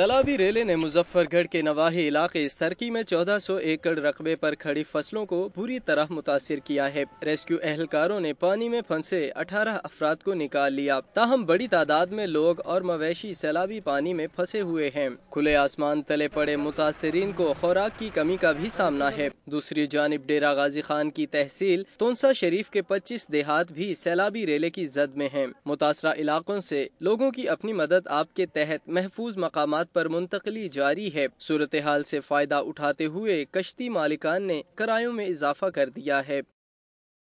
सलाबी रेले ने मुजफ्फरगढ़ के नवाही इलाके तरकी में 1400 एकड़ रकबे पर खड़ी फसलों को बुरी तरह मुतासर किया है रेस्क्यू एहलकारों ने पानी में फंसे 18 अफराद को निकाल लिया ताहम बड़ी तादाद में लोग और मवेशी सैलाबी पानी में फंसे हुए हैं खुले आसमान तले पड़े मुतासरीन को खुराक की कमी का भी सामना है दूसरी जानब डेरा गाजी खान की तहसील तोनसा शरीफ के पच्चीस देहात भी सैलाबी रेले की जद में है मुतासरा इलाकों ऐसी लोगों की अपनी मदद आपके तहत महफूज मकाम पर मुंतकली जारी है सूरत हाल से फायदा उठाते हुए कश्ती मालिकान ने किरायों में इजाफा कर दिया है